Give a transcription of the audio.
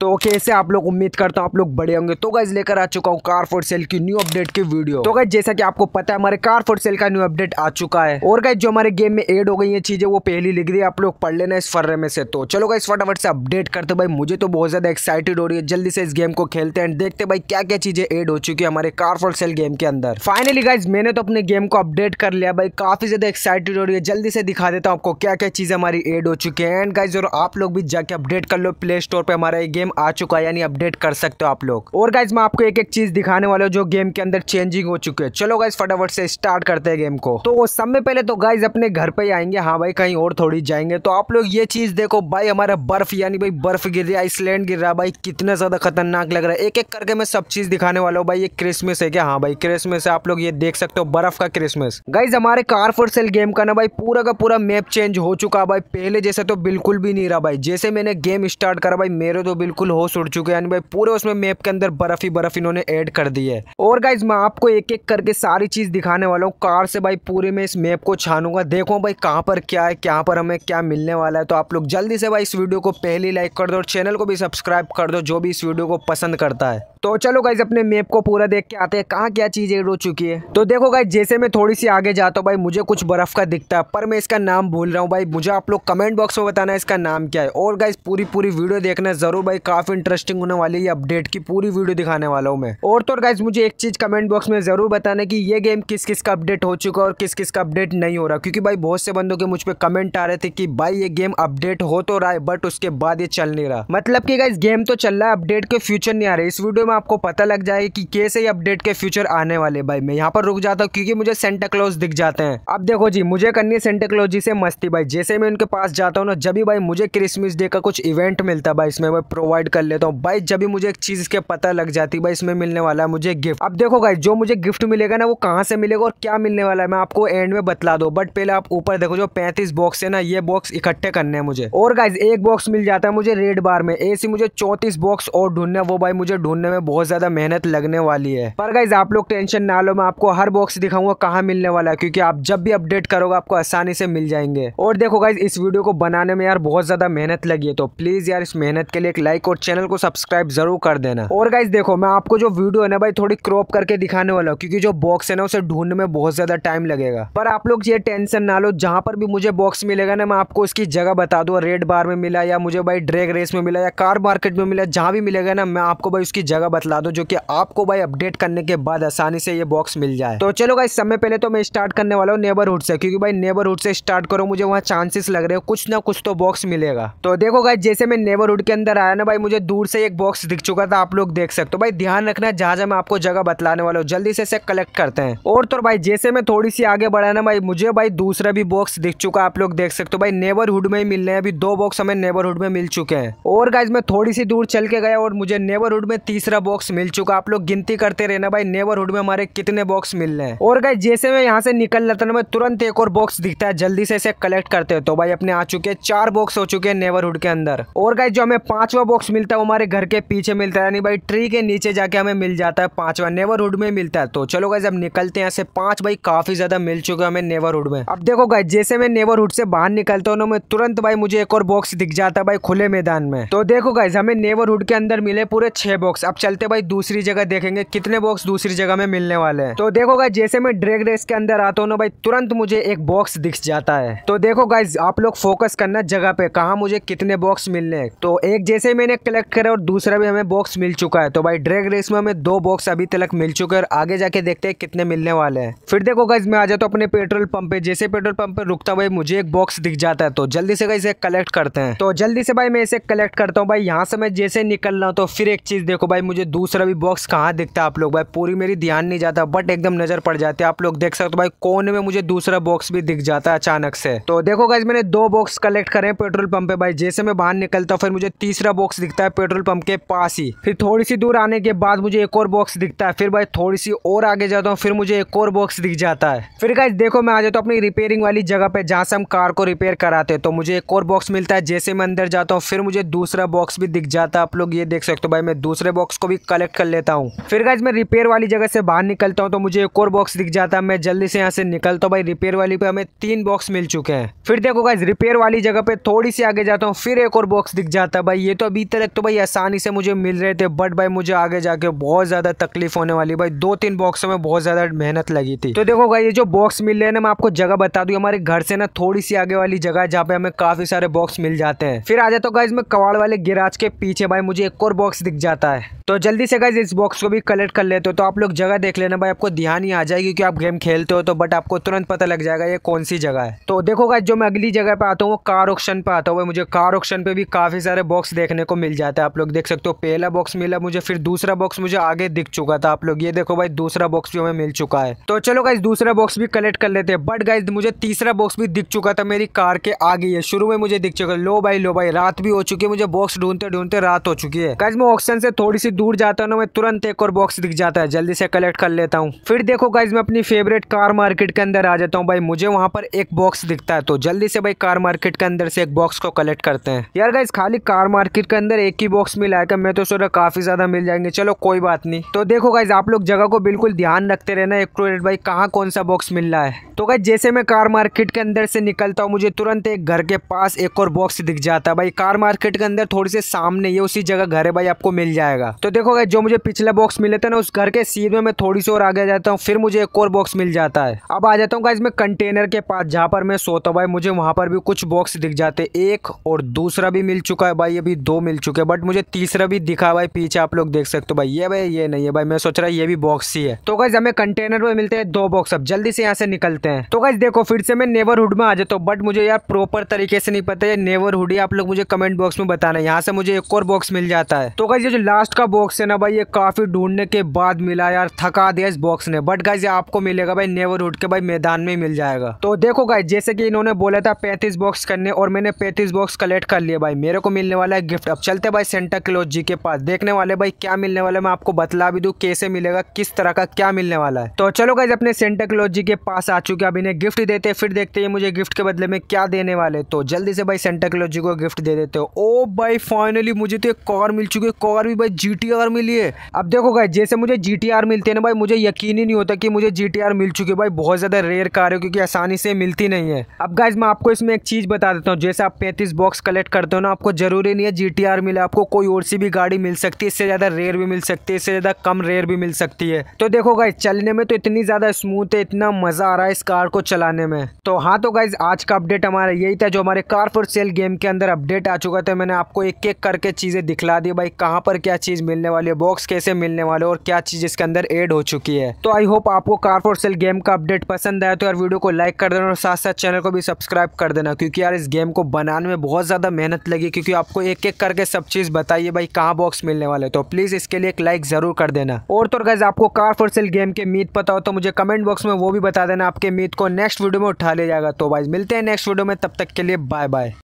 तो कैसे आप लोग उम्मीद करता हूँ आप लोग बड़े होंगे तो गाइज लेकर आ चुका हूँ कार फॉर सेल की न्यू अपडेट की वीडियो तो गाइज जैसा कि आपको पता है हमारे कार फॉर सेल का न्यू अपडेट आ चुका है और गाइज जो हमारे गेम में एड हो गई है चीजें वो पहली लिख दी आप लोग पढ़ लेना इस फर्रे में से तो चलो गाइज फटाफट से अपडेट करते भाई मुझे तो बहुत ज्यादा एक्साइटेड हो रही है जल्दी से इस गेम को खेलते हैं देखते भाई क्या क्या चीजें एड हो चुकी है हमारे कार फॉर सेल गेम के अंदर फाइनली गाइज मैंने तो अपने गेम को अपडेट कर लिया भाई काफी ज्यादा एक्साइटेड हो रही है जल्दी से दिखा देता हूँ आपको क्या क्या चीजें हमारी एड हो चुकी है एंड गाइज और आप लोग भी जाके अपडेट कर लो प्ले स्टोर पर हमारा ये गेम गेम आ चुका है यानी अपडेट कर सकते हो आप लोग और गाइज मैं आपको एक एक चीज दिखाने वाले जो गेम के अंदर चेंजिंग हो चुके हैं चलो गाइज फटाफट से स्टार्ट करते हैं गेम को तो वो समय पहले तो गाइज अपने घर पे आएंगे हाँ भाई कहीं और थोड़ी जाएंगे तो आप लोग ये चीज देखो भाई हमारा बर्फ यानी भाई बर्फ गिर रही है आइसलैंड गिर रहा भाई कितना ज्यादा खतरनाक लग रहा है एक एक करके मैं सब चीज दिखाने वाला हूँ भाई ये क्रिसमस है क्या हाँ भाई क्रिसमस है आप लोग ये देख सकते हो बर्फ का क्रिसमस गाइज हमारे कार फॉर सेल गेम का ना भाई पूरा का पूरा मैप चेंज हो चुका भाई पहले जैसे तो बिल्कुल भी नहीं रहा भाई जैसे मैंने गेम स्टार्ट करा भाई मेरे तो बिल्कुल बिल्कुल होश उड़ चुके हैं भाई पूरे उसमें मैप के अंदर बर्फ ही बर्फ इन्होंने ऐड कर दी है और गाइज मैं आपको एक एक करके सारी चीज़ दिखाने वाला हूँ कार से भाई पूरे में इस मैप को छानूंगा देखो भाई कहाँ पर क्या है क्या पर हमें क्या मिलने वाला है तो आप लोग जल्दी से भाई इस वीडियो को पहली लाइक कर दो और चैनल को भी सब्सक्राइब कर दो जो भी इस वीडियो को पसंद करता है तो चलो गाइज अपने मैप को पूरा देख के आते हैं कहाँ क्या चीज एड हो चुकी है तो देखो गाइज जैसे मैं थोड़ी सी आगे जाता हूँ भाई मुझे कुछ बर्फ़ का दिखता है पर मैं इसका नाम भूल रहा हूँ भाई मुझे आप लोग कमेंट बॉक्स में बताना इसका नाम क्या है और गाइज पूरी पूरी वीडियो देखना ज़रूर भाई काफ़ी इंटरेस्टिंग होने वाली है अपडेट की पूरी वीडियो दिखाने वाला हूँ मैं और तो गाइज मुझे एक चीज़ कमेंट बॉक्स में ज़रूर बताना की ये गेम किस किस का अपडेट हो चुका है और किस किस का अपडेट नहीं हो रहा क्योंकि भाई बहुत से बंदों के मुझ पर कमेंट आ रहे थे कि भाई ये गेम अपडेट हो तो रहा है बट उसके बाद ये चल नहीं रहा मतलब कि गाइज गेम तो चल रहा है अपडेट के फ्यूचर नहीं आ रहे इस वीडियो में आपको पता लग जाए कि कैसे अपडेट के फ्यूचर आने वाले भाई मैं यहाँ पर रुक जाता हूँ क्योंकि मुझे सेंटा क्लॉज दिख जाते हैं अब देखो जी मुझे करनी है सेंटा क्लॉज जी से मस्ती भाई जैसे मैं उनके पास जाता हूँ ना जब भी भाई मुझे क्रिसमस डे का कुछ इवेंट मिलता भाई इसमें मैं प्रोवाइड कर लेता हूँ भाई जब भी मुझे एक चीज़ के पता लग जाती भाई इसमें मिलने वाला है मुझे गिफ्ट अब देखो भाई जो मुझे गिफ्ट मिलेगा ना वो कहाँ से मिलेगा और क्या मिलने वाला है मैं आपको एंड में बतला दो बट पहले आप ऊपर देखो जो पैंतीस बॉक्स है ना ये बॉक्स इकट्ठे करने हैं मुझे और गाइज एक बॉक्स मिल जाता है मुझे रेड बार में ऐसी मुझे चौतीस बॉक्स और ढूंढने वो भाई मुझे ढूंढने में में बहुत ज़्यादा मेहनत लगने वाली है पर गाइज आप लोग टेंशन ना लो मैं आपको हर बॉक्स दिखाऊंगा कहाँ मिलने वाला है क्योंकि आप जब भी अपडेट करोगे आपको आसानी से मिल जाएंगे और देखो गाइज इस वीडियो को बनाने में यार बहुत ज़्यादा मेहनत लगी है तो प्लीज़ यार इस मेहनत के लिए एक लाइक और चैनल को सब्सक्राइब जरूर कर देना और गाइज देखो मैं आपको जो वीडियो है ना भाई थोड़ी क्रॉप करके दिखाने वाला हूँ क्योंकि जो बॉक्स है ना उसे ढूंढने में बहुत ज़्यादा टाइम लगेगा पर आप लोग ये टेंशन ना लो जहाँ पर भी मुझे बॉक्स मिलेगा ना मैं आपको उसकी जगह बता दू रेड बार में मिला या मुझे भाई ड्रेग रेस में मिला या कार मार्केट में मिला जहाँ भी मिलेगा ना मैं आपको भाई उसकी जगह बतला दो जो कि आपको भाई अपडेट करने के बाद आसानी से ये बॉक्स मिल जाए तो चलो भाई समय पहले तो मैं स्टार्ट करने वाला हूँ नेबरहुड से क्योंकि भाई नेबरहुड से स्टार्ट करो मुझे वहाँ चांसेस लग रहे हैं कुछ ना कुछ तो बॉक्स मिलेगा तो देखो भाई जैसे मैं नेबरहुड के अंदर आया ना भाई मुझे दूर से एक बॉक्स दिख चुका था आप लोग देख सकते हो भाई ध्यान रखना जहाँ जहाँ मैं आपको जगह बतलाने वाला हूँ जल्दी से इसे कलेक्ट करते हैं और तो भाई जैसे मैं थोड़ी सी आगे बढ़ा ना भाई मुझे भाई दूसरा भी बॉक्स दिख चुका आप लोग देख सकते हो भाई नेबरहुड में ही मिल रहे हैं अभी दो बॉक्स हमें नेबरहुड में मिल चुके हैं और गाइज मैं थोड़ी सी दूर चल के गया और मुझे नेबरहुड में तीसरा का बॉक्स मिल चुका आप लोग गिनती करते रहे भाई नेबरहुड में हमारे कितने बॉक्स मिल रहे हैं और गाइज जैसे मैं यहाँ से निकल लेता ना भाई तुरंत एक और बॉक्स दिखता है जल्दी से इसे कलेक्ट करते हो तो भाई अपने आ चुके चार बॉक्स हो चुके हैं नेबरहुड के अंदर और गाय जो हमें पांचवा बॉक्स मिलता है वो हमारे घर के पीछे मिलता है भाई ट्री के नीचे जाके हमें मिल जाता है पांचवा नेबरहुड में मिलता है तो चलो गाय जब निकलते हैं ऐसे पांच भाई काफी ज्यादा मिल चुके हमें नेबरहुड में अब देखो गाय जैसे मैं नेबरहुड से बाहर निकलता हूँ मैं तुरंत भाई मुझे एक और बॉक्स दिख जाता है भाई खुले मैदान में तो देखो गाय हमें नेबरहुड के अंदर मिले पूरे छह बॉक्स अब चलते भाई दूसरी जगह देखेंगे कितने बॉक्स दूसरी जगह में मिलने वाले हैं तो देखो गाइज जैसे मैं ड्रैग रेस के अंदर आता हूँ ना भाई तुरंत मुझे एक बॉक्स दिख जाता है तो देखो गाइज आप लोग फोकस करना जगह पे कहा मुझे कितने बॉक्स मिलने हैं तो एक जैसे मैंने कलेक्ट करा और दूसरा भी हमें बॉक्स मिल चुका है तो भाई ड्रैग रेस में हमें दो बॉक्स अभी तक मिल चुके हैं और आगे जाके देखते हैं कितने मिलने वाले हैं फिर देखो गाइज मैं आ जाता हूँ अपने पेट्रोल पंप पे जैसे पेट्रोल पंप पे रुकता भाई मुझे एक बॉक्स दिख जाता है तो जल्दी से गाइज कलेक्ट करते हैं तो जल्दी से भाई मैं इसे कलेक्ट करता हूँ भाई यहाँ से मैं जैसे निकल रहा हूँ तो फिर एक चीज देखो भाई मुझे मुझे दूसरा भी बॉक्स कहाँ दिखता आप लोग भाई पूरी मेरी ध्यान नहीं जाता बट एकदम नज़र पड़ जाती है आप लोग देख सकते हो भाई कोने में मुझे दूसरा बॉक्स भी दिख जाता है अचानक से तो देखो गाइज मैंने दो बॉक्स कलेक्ट करे पेट्रोल पंप पे भाई जैसे मैं बाहर निकलता हूँ फिर मुझे तीसरा बॉक्स दिखता है पेट्रोल पंप के पास ही फिर थोड़ी सी दूर आने के बाद मुझे एक और बॉक्स दिखता है फिर भाई थोड़ी सी और आगे जाता हूँ फिर मुझे एक और बॉक्स दिख जाता है फिर गाइज देखो मैं आ जाता हूँ अपनी रिपेयरिंग वाली जगह पे जहाँ से हम कार को रिपेयर कराते हैं तो मुझे एक और बॉक्स मिलता है जैसे मैं अंदर जाता हूँ फिर मुझे दूसरा बॉक्स भी दिख जाता है आप लोग ये देख सकते हो भाई मैं दूसरे बॉक्स उसको भी कलेक्ट कर लेता हूँ फिर गाइज मैं रिपेयर वाली जगह से बाहर निकलता हूँ तो मुझे एक और बॉक्स दिख जाता है मैं जल्दी से यहाँ से निकलता तो हूँ भाई रिपेयर वाली पे हमें तीन बॉक्स मिल चुके हैं फिर देखो गाइज रिपेयर वाली जगह पे थोड़ी सी आगे जाता हूँ फिर एक और बॉक्स दिख जाता है भाई ये तो अभी तक तो भाई आसानी से मुझे मिल रहे थे बट भाई मुझे आगे जाके बहुत ज़्यादा तकलीफ होने वाली भाई दो तीन बॉक्सों में बहुत ज़्यादा मेहनत लगी थी तो देखो गाइज ये जो बॉक्स मिल रहे हैं ना मैं आपको जगह बता दू हमारे घर से ना थोड़ी सी आगे वाली जगह जहाँ पे हमें काफ़ी सारे बॉक्स मिल जाते हैं फिर आ जाता हूँ गाइज में कवाड़ वाले गिराज के पीछे भाई मुझे एक और बॉक्स दिख जाता है तो जल्दी से गाइज इस बॉक्स को भी कलेक्ट कर लेते हो तो आप लोग जगह देख लेना भाई आपको ध्यान ही आ जाएगी क्योंकि आप गेम खेलते हो तो बट आपको तुरंत पता लग जाएगा ये कौन सी जगह है तो देखो गाइज जो मैं अगली जगह पे आता हूँ वो कार ऑप्शन पे आता हूँ मुझे कार ऑप्शन पे भी काफ़ी सारे बॉक्स देखने को मिल जाता है आप लोग देख सकते हो पहला बॉक्स मिला मुझे फिर दूसरा बॉक्स मुझे आगे दिख चुका था आप लोग ये देखो भाई दूसरा बॉक्स भी हमें मिल चुका है तो चलो गाइज दूसरा बॉक्स भी कलेक्ट कर लेते हैं बट गाइज मुझे तीसरा बॉक्स भी दिख चुका था मेरी कार के आगे है शुरू में मुझे दिख चुका लो भाई लो भाई रात भी हो चुकी है मुझे बॉक्स ढूंढते ढूंढते रात हो चुकी है गाइज मैं ऑप्शन से थोड़ी सी दूर जाता हूँ ना मैं तुरंत एक और बॉक्स दिख जाता है जल्दी से कलेक्ट कर लेता हूँ फिर देखो गाइज मैं अपनी फेवरेट कार मार्केट के अंदर आ जाता हूँ भाई मुझे वहाँ पर एक बॉक्स दिखता है तो जल्दी से भाई कार मार्केट के अंदर से एक बॉक्स को कलेक्ट करते हैं यार गाइज खाली कार मार्केट के अंदर एक ही बॉक्स मिला है मैं तो सोच रहा काफी ज्यादा मिल जाएंगे चलो कोई बात नहीं तो देखो गाइज आप लोग जगह को बिल्कुल ध्यान रखते रहना एक टूरेट भाई कहाँ कौन सा बॉक्स मिल रहा है तो गाइज जैसे मैं कार मार्केट के अंदर से निकलता हूँ मुझे तुरंत एक घर के पास एक और बॉक्स दिख जाता है भाई कार मार्केट के अंदर थोड़ी से सामने ये उसी जगह घर है भाई आपको मिल जाएगा तो तो देखो गए जो मुझे पिछले बॉक्स मिले थे ना उस घर के सीध में मैं थोड़ी सी और आगे जाता हूँ फिर मुझे एक और बॉक्स मिल जाता है अब आ जाता हूँ गाइज मैं कंटेनर के पास जहाँ पर मैं सोता हूँ भाई मुझे वहाँ पर भी कुछ बॉक्स दिख जाते एक और दूसरा भी मिल चुका है भाई अभी दो मिल चुके बट मुझे तीसरा भी दिखा भाई पीछे आप लोग देख सकते हो भाई ये भाई ये नहीं है भाई मैं सोच रहा ये भी बॉक्स ही है तो गाइज हमें कंटेनर में मिलते हैं दो बॉक्स अब जल्दी से यहाँ से निकलते हैं तो गाइज देखो फिर से मैं नेबरहुड में आ जाता हूँ बट मुझे यार प्रॉपर तरीके से नहीं पता है नेबरहुड ही आप लोग मुझे कमेंट बॉक्स में बताना यहाँ से मुझे एक और बॉक्स मिल जाता है तो गाइज ये जो लास्ट का बॉक्स है ना भाई ये काफ़ी ढूंढने के बाद मिला यार थका दिया इस बॉक्स ने बट गाइज ये आपको मिलेगा भाई नेवरहुड के भाई मैदान में मिल जाएगा तो देखो गाइज जैसे कि इन्होंने बोला था पैंतीस बॉक्स करने और मैंने पैंतीस बॉक्स कलेक्ट कर लिए भाई मेरे को मिलने वाला है गिफ्ट अब चलते भाई सेंटा क्लोज जी के पास देखने वाले भाई क्या मिलने वाला मैं आपको बतला भी दू कैसे मिलेगा किस तरह का क्या मिलने वाला है तो चलो गाइज अपने सेंटा क्लोज जी के पास आ चुके अब इन्हें गिफ्ट देते फिर देखते मुझे गिफ्ट के बदले में क्या देने वाले तो जल्दी से भाई सेंटा क्लोज जी को गिफ्ट दे देते हो ओ भाई फाइनली मुझे तो एक कॉर मिल चुकी है कॉर भी भाई जी अगर मिली है अब देखो गाय जैसे मुझे जी टी आर मिलती है ना भाई मुझे यकीन ही नहीं होता कि मुझे जी टी आर मिल चुकी है भाई बहुत ज़्यादा रेयर कार है क्योंकि आसानी से मिलती नहीं है अब गाइज मैं आपको इसमें एक चीज़ बता देता हूँ जैसे आप पैंतीस बॉक्स कलेक्ट करते हो ना आपको जरूरी नहीं है जी टी आर मिले आपको कोई और सी भी गाड़ी मिल सकती है इससे ज़्यादा रेयर भी मिल सकती है इससे ज़्यादा कम रेयर भी मिल सकती है तो देखो गाइज चलने में तो इतनी ज़्यादा स्मूथ है इतना मज़ा आ रहा है इस कार को चलाने में तो हाँ तो गाइज आज का अपडेट हमारा यही था जो हमारे कार फॉर सेल गेम के अंदर अपडेट आ चुका था मैंने आपको एक एक करके चीज़ें दिखला दी भाई कहाँ पर क्या चीज़ मिल मिलने वाली है बॉक्स कैसे मिलने वाले और क्या चीज़ इसके अंदर एड हो चुकी है तो आई होप आपको कार फॉर सेल गेम का अपडेट पसंद आया तो यार वीडियो को लाइक कर देना और साथ साथ चैनल को भी सब्सक्राइब कर देना क्योंकि यार इस गेम को बनाने में बहुत ज़्यादा मेहनत लगी क्योंकि आपको एक एक करके सब चीज़ बताइए भाई कहाँ बॉक्स मिलने वाले तो प्लीज़ इसके लिए एक लाइक ज़रूर कर देना और तो गैस आपको कार फॉर सेल गेम के मीत पता हो तो मुझे कमेंट बॉक्स में वो भी बता देना आपके मीत को नेक्स्ट वीडियो में उठा ले जाएगा तो भाई मिलते हैं नेक्स्ट वीडियो में तब तक के लिए बाय बाय